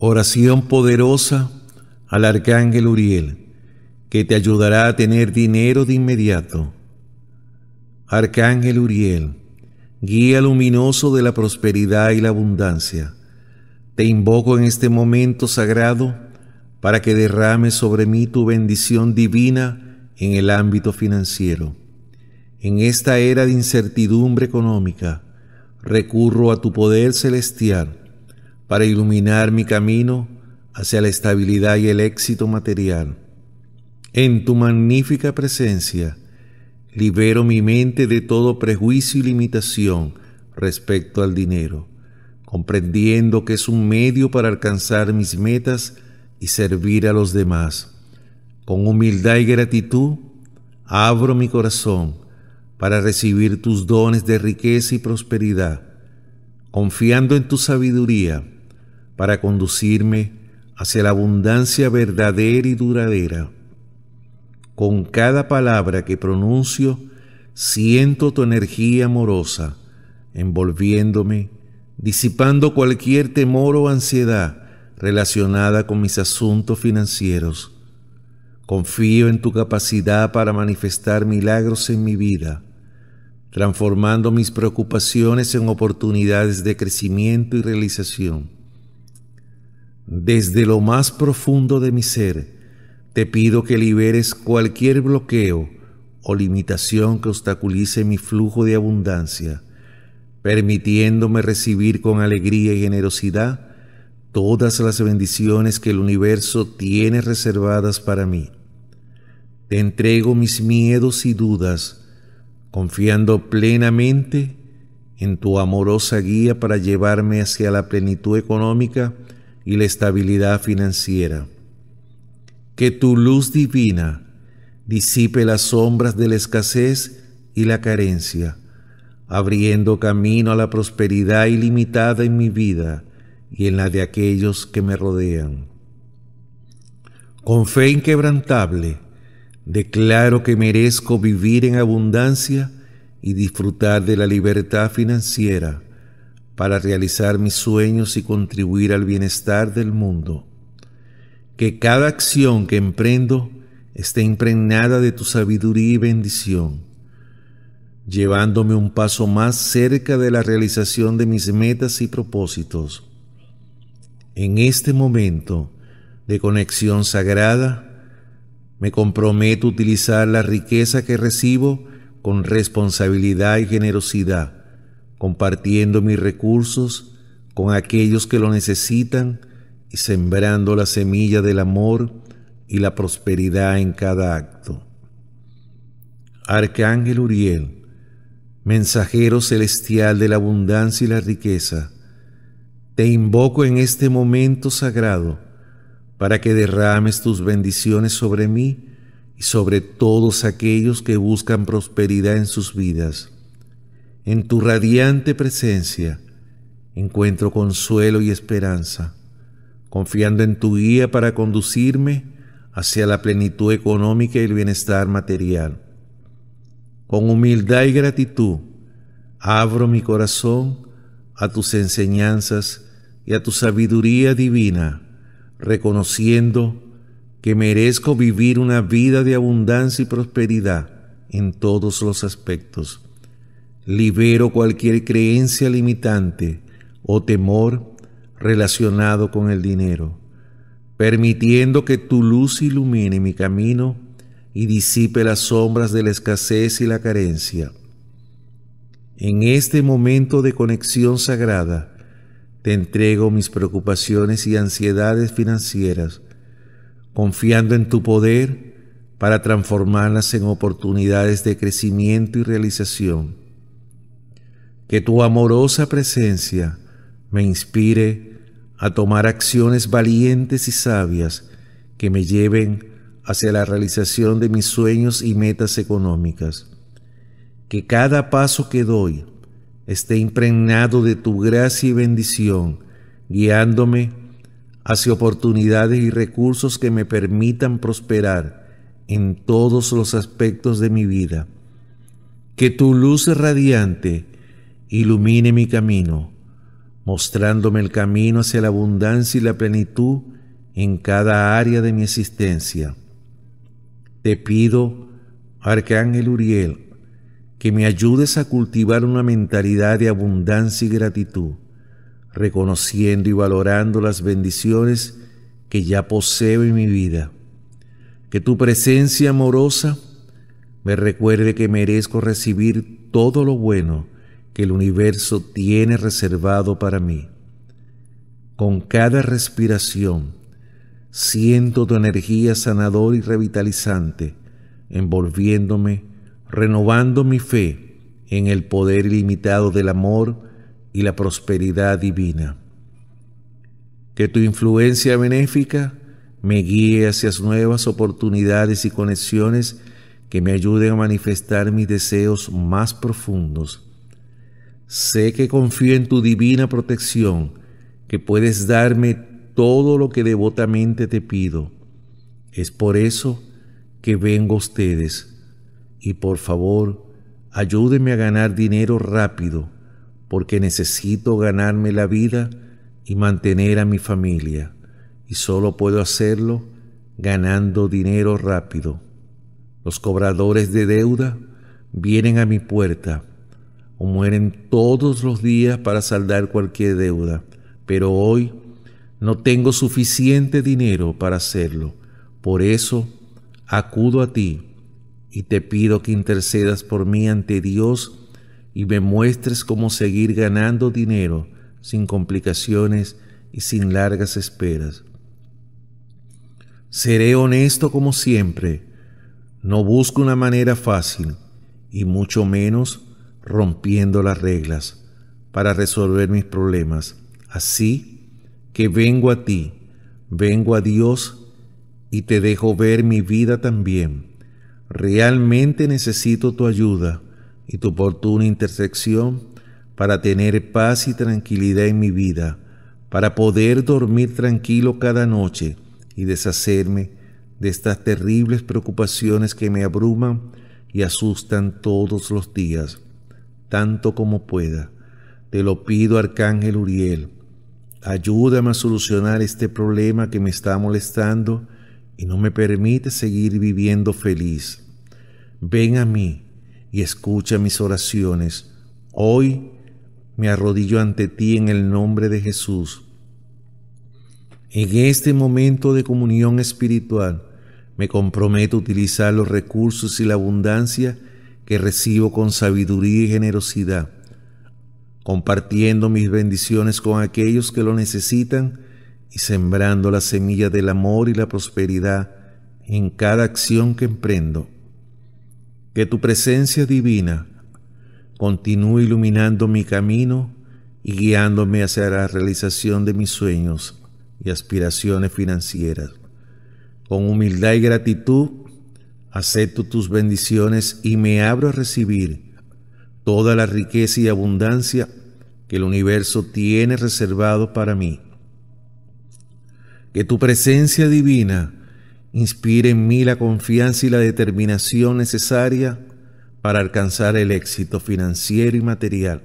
Oración poderosa al Arcángel Uriel, que te ayudará a tener dinero de inmediato. Arcángel Uriel, guía luminoso de la prosperidad y la abundancia, te invoco en este momento sagrado para que derrames sobre mí tu bendición divina en el ámbito financiero. En esta era de incertidumbre económica, recurro a tu poder celestial para iluminar mi camino hacia la estabilidad y el éxito material. En tu magnífica presencia, libero mi mente de todo prejuicio y limitación respecto al dinero, comprendiendo que es un medio para alcanzar mis metas y servir a los demás. Con humildad y gratitud, abro mi corazón para recibir tus dones de riqueza y prosperidad, confiando en tu sabiduría para conducirme hacia la abundancia verdadera y duradera. Con cada palabra que pronuncio, siento tu energía amorosa, envolviéndome, disipando cualquier temor o ansiedad relacionada con mis asuntos financieros. Confío en tu capacidad para manifestar milagros en mi vida, transformando mis preocupaciones en oportunidades de crecimiento y realización. Desde lo más profundo de mi ser, te pido que liberes cualquier bloqueo o limitación que obstaculice mi flujo de abundancia, permitiéndome recibir con alegría y generosidad todas las bendiciones que el universo tiene reservadas para mí. Te entrego mis miedos y dudas, confiando plenamente en tu amorosa guía para llevarme hacia la plenitud económica y la estabilidad financiera. Que tu luz divina disipe las sombras de la escasez y la carencia, abriendo camino a la prosperidad ilimitada en mi vida y en la de aquellos que me rodean. Con fe inquebrantable, declaro que merezco vivir en abundancia y disfrutar de la libertad financiera para realizar mis sueños y contribuir al bienestar del mundo. Que cada acción que emprendo esté impregnada de tu sabiduría y bendición, llevándome un paso más cerca de la realización de mis metas y propósitos. En este momento de conexión sagrada, me comprometo a utilizar la riqueza que recibo con responsabilidad y generosidad compartiendo mis recursos con aquellos que lo necesitan y sembrando la semilla del amor y la prosperidad en cada acto. Arcángel Uriel, mensajero celestial de la abundancia y la riqueza, te invoco en este momento sagrado para que derrames tus bendiciones sobre mí y sobre todos aquellos que buscan prosperidad en sus vidas en tu radiante presencia encuentro consuelo y esperanza, confiando en tu guía para conducirme hacia la plenitud económica y el bienestar material. Con humildad y gratitud, abro mi corazón a tus enseñanzas y a tu sabiduría divina, reconociendo que merezco vivir una vida de abundancia y prosperidad en todos los aspectos libero cualquier creencia limitante o temor relacionado con el dinero, permitiendo que tu luz ilumine mi camino y disipe las sombras de la escasez y la carencia. En este momento de conexión sagrada, te entrego mis preocupaciones y ansiedades financieras, confiando en tu poder para transformarlas en oportunidades de crecimiento y realización que tu amorosa presencia me inspire a tomar acciones valientes y sabias que me lleven hacia la realización de mis sueños y metas económicas. Que cada paso que doy esté impregnado de tu gracia y bendición, guiándome hacia oportunidades y recursos que me permitan prosperar en todos los aspectos de mi vida. Que tu luz radiante ilumine mi camino, mostrándome el camino hacia la abundancia y la plenitud en cada área de mi existencia. Te pido, Arcángel Uriel, que me ayudes a cultivar una mentalidad de abundancia y gratitud, reconociendo y valorando las bendiciones que ya poseo en mi vida. Que tu presencia amorosa me recuerde que merezco recibir todo lo bueno, el universo tiene reservado para mí. Con cada respiración siento tu energía sanadora y revitalizante, envolviéndome, renovando mi fe en el poder ilimitado del amor y la prosperidad divina. Que tu influencia benéfica me guíe hacia nuevas oportunidades y conexiones que me ayuden a manifestar mis deseos más profundos Sé que confío en tu divina protección, que puedes darme todo lo que devotamente te pido. Es por eso que vengo a ustedes. Y por favor, ayúdeme a ganar dinero rápido, porque necesito ganarme la vida y mantener a mi familia. Y solo puedo hacerlo ganando dinero rápido. Los cobradores de deuda vienen a mi puerta o mueren todos los días para saldar cualquier deuda, pero hoy no tengo suficiente dinero para hacerlo. Por eso acudo a ti y te pido que intercedas por mí ante Dios y me muestres cómo seguir ganando dinero sin complicaciones y sin largas esperas. Seré honesto como siempre, no busco una manera fácil y mucho menos rompiendo las reglas para resolver mis problemas. Así que vengo a ti, vengo a Dios y te dejo ver mi vida también. Realmente necesito tu ayuda y tu oportuna intersección para tener paz y tranquilidad en mi vida, para poder dormir tranquilo cada noche y deshacerme de estas terribles preocupaciones que me abruman y asustan todos los días tanto como pueda. Te lo pido, Arcángel Uriel. Ayúdame a solucionar este problema que me está molestando y no me permite seguir viviendo feliz. Ven a mí y escucha mis oraciones. Hoy me arrodillo ante ti en el nombre de Jesús. En este momento de comunión espiritual, me comprometo a utilizar los recursos y la abundancia que recibo con sabiduría y generosidad, compartiendo mis bendiciones con aquellos que lo necesitan y sembrando la semilla del amor y la prosperidad en cada acción que emprendo. Que tu presencia divina continúe iluminando mi camino y guiándome hacia la realización de mis sueños y aspiraciones financieras. Con humildad y gratitud Acepto tus bendiciones y me abro a recibir toda la riqueza y abundancia que el universo tiene reservado para mí. Que tu presencia divina inspire en mí la confianza y la determinación necesaria para alcanzar el éxito financiero y material.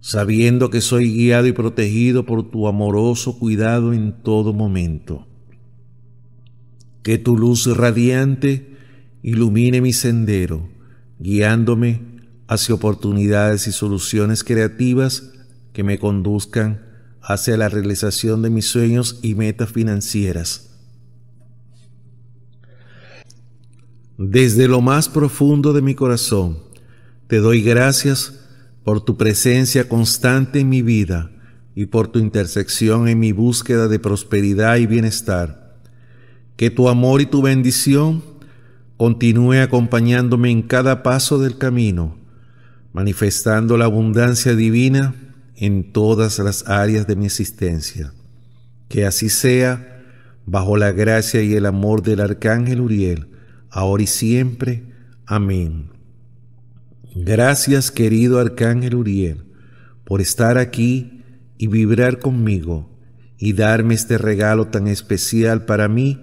Sabiendo que soy guiado y protegido por tu amoroso cuidado en todo momento que tu luz radiante ilumine mi sendero, guiándome hacia oportunidades y soluciones creativas que me conduzcan hacia la realización de mis sueños y metas financieras. Desde lo más profundo de mi corazón, te doy gracias por tu presencia constante en mi vida y por tu intersección en mi búsqueda de prosperidad y bienestar. Que tu amor y tu bendición continúe acompañándome en cada paso del camino, manifestando la abundancia divina en todas las áreas de mi existencia. Que así sea, bajo la gracia y el amor del Arcángel Uriel, ahora y siempre. Amén. Gracias querido Arcángel Uriel por estar aquí y vibrar conmigo y darme este regalo tan especial para mí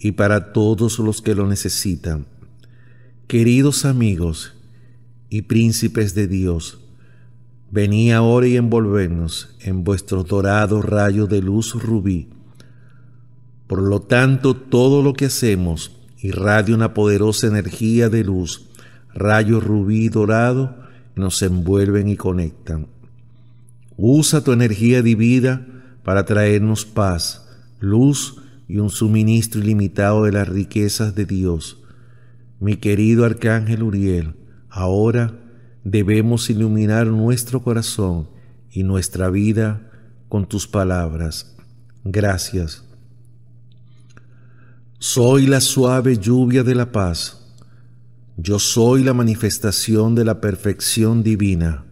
y para todos los que lo necesitan. Queridos amigos y príncipes de Dios, venid ahora y envolvernos en vuestro dorado rayo de luz rubí. Por lo tanto, todo lo que hacemos irradia una poderosa energía de luz, rayo rubí dorado, nos envuelven y conectan. Usa tu energía divina para traernos paz, luz y un suministro ilimitado de las riquezas de Dios. Mi querido arcángel Uriel, ahora debemos iluminar nuestro corazón y nuestra vida con tus palabras. Gracias. Soy la suave lluvia de la paz. Yo soy la manifestación de la perfección divina.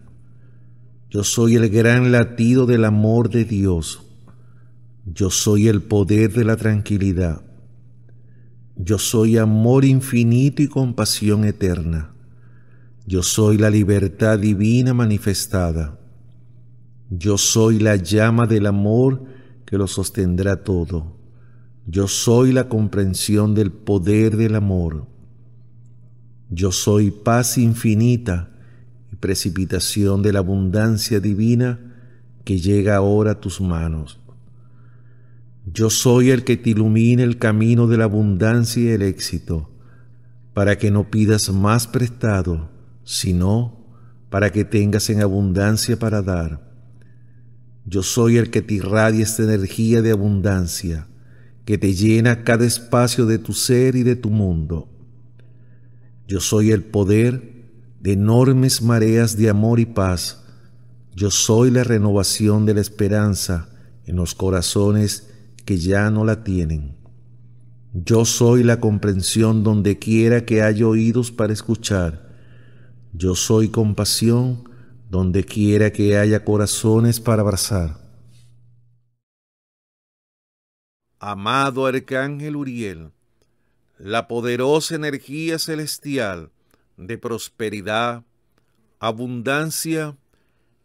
Yo soy el gran latido del amor de Dios. Yo soy el poder de la tranquilidad. Yo soy amor infinito y compasión eterna. Yo soy la libertad divina manifestada. Yo soy la llama del amor que lo sostendrá todo. Yo soy la comprensión del poder del amor. Yo soy paz infinita y precipitación de la abundancia divina que llega ahora a tus manos. Yo soy el que te ilumina el camino de la abundancia y el éxito, para que no pidas más prestado, sino para que tengas en abundancia para dar. Yo soy el que te irradia esta energía de abundancia, que te llena cada espacio de tu ser y de tu mundo. Yo soy el poder de enormes mareas de amor y paz. Yo soy la renovación de la esperanza en los corazones que ya no la tienen. Yo soy la comprensión donde quiera que haya oídos para escuchar. Yo soy compasión donde quiera que haya corazones para abrazar. Amado Arcángel Uriel, la poderosa energía celestial de prosperidad, abundancia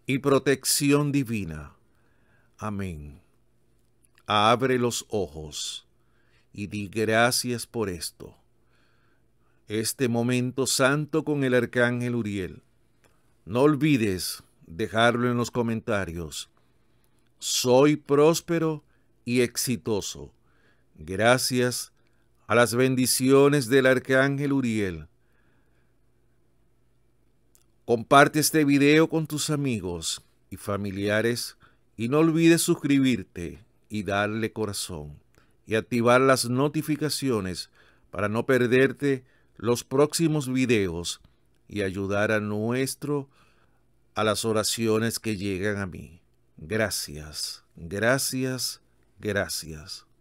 y protección divina. Amén abre los ojos y di gracias por esto. Este momento santo con el arcángel Uriel. No olvides dejarlo en los comentarios. Soy próspero y exitoso. Gracias a las bendiciones del arcángel Uriel. Comparte este video con tus amigos y familiares y no olvides suscribirte y darle corazón y activar las notificaciones para no perderte los próximos videos y ayudar a nuestro a las oraciones que llegan a mí. Gracias, gracias, gracias.